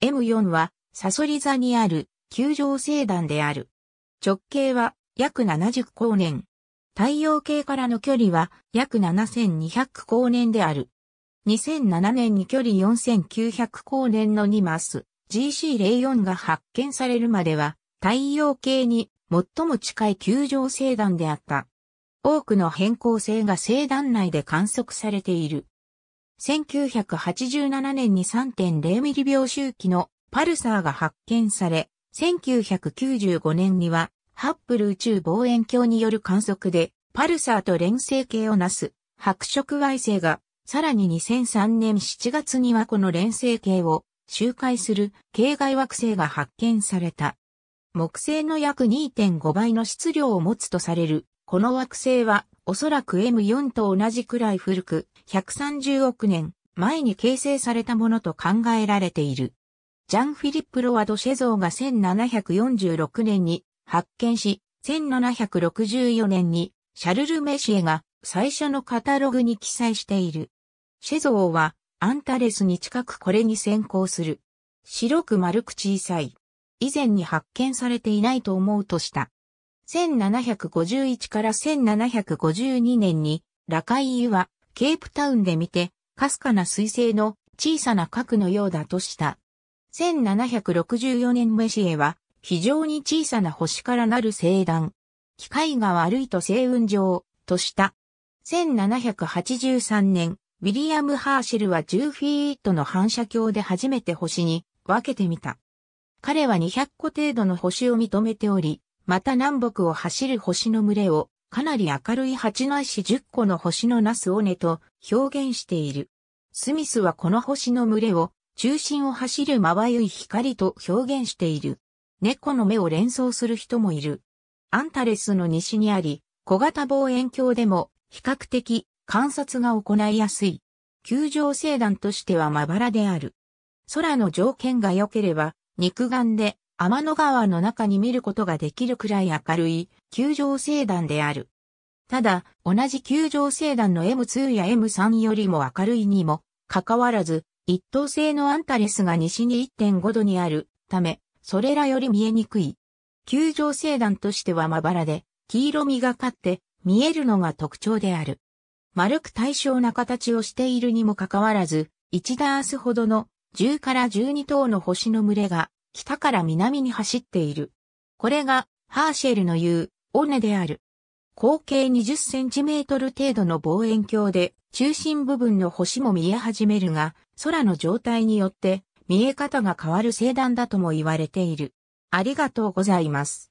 M4 は、サソリ座にある、球状星団である。直径は、約70光年。太陽系からの距離は、約7200光年である。2007年に距離4900光年の2マス、GC04 が発見されるまでは、太陽系に最も近い球状星団であった。多くの変更性が星団内で観測されている。1987年に3 0ミリ秒周期のパルサーが発見され、1995年にはハッブル宇宙望遠鏡による観測でパルサーと連星系をなす白色矮星が、さらに2003年7月にはこの連星系を周回する系外惑星が発見された。木星の約2.5倍の質量を持つとされるこの惑星は、おそらく M4 と同じくらい古く、130億年前に形成されたものと考えられている。ジャン・フィリップ・ロワド・シェゾーが1746年に発見し、1764年にシャルル・メシエが最初のカタログに記載している。シェゾーはアンタレスに近くこれに先行する。白く丸く小さい。以前に発見されていないと思うとした。1751から1752年に、ラカイユは、ケープタウンで見て、かすかな彗星の小さな核のようだとした。1764年メシエは、非常に小さな星からなる星団。機械が悪いと星雲上、とした。1783年、ウィリアム・ハーシェルは10フィートの反射鏡で初めて星に分けてみた。彼は200個程度の星を認めており、また南北を走る星の群れを、かなり明るい八の足十10個の星のなす尾根と表現している。スミスはこの星の群れを、中心を走るまばゆい光と表現している。猫の目を連想する人もいる。アンタレスの西にあり、小型望遠鏡でも比較的観察が行いやすい。球状星団としてはまばらである。空の条件が良ければ、肉眼で天の川の中に見ることができるくらい明るい球状星団である。ただ、同じ球状星団の M2 や M3 よりも明るいにも、かかわらず、一等星のアンタレスが西に1.5度にあるため、それらより見えにくい。球状星団としてはまばらで、黄色みがかって見えるのが特徴である。丸く対称な形をしているにもかかわらず、1ダースほどの10から12等の星の群れが北から南に走っている。これが、ハーシェルの言う、尾根である。口径20センチメートル程度の望遠鏡で、中心部分の星も見え始めるが、空の状態によって、見え方が変わる星団だとも言われている。ありがとうございます。